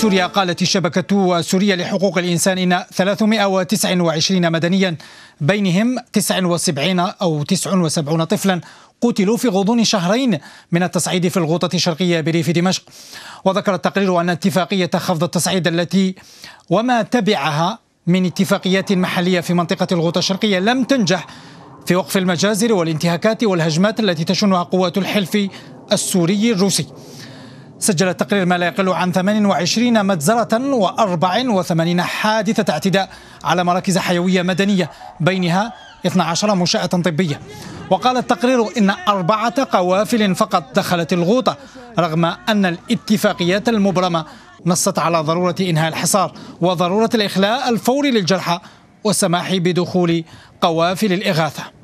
سوريا قالت الشبكة السورية لحقوق الإنسان إن 329 مدنيا بينهم 79 أو 79 طفلا قتلوا في غضون شهرين من التصعيد في الغوطة الشرقية بريف دمشق وذكر التقرير أن اتفاقية خفض التصعيد التي وما تبعها من اتفاقيات محلية في منطقة الغوطة الشرقية لم تنجح في وقف المجازر والانتهاكات والهجمات التي تشنها قوات الحلف السوري الروسي سجل التقرير ما لا يقل عن 28 مجزرة و84 حادثة اعتداء على مراكز حيوية مدنية بينها 12 منشأة طبية وقال التقرير إن أربعة قوافل فقط دخلت الغوطة رغم أن الاتفاقيات المبرمة نصت على ضرورة إنهاء الحصار وضرورة الإخلاء الفوري للجرحى والسماح بدخول قوافل الإغاثة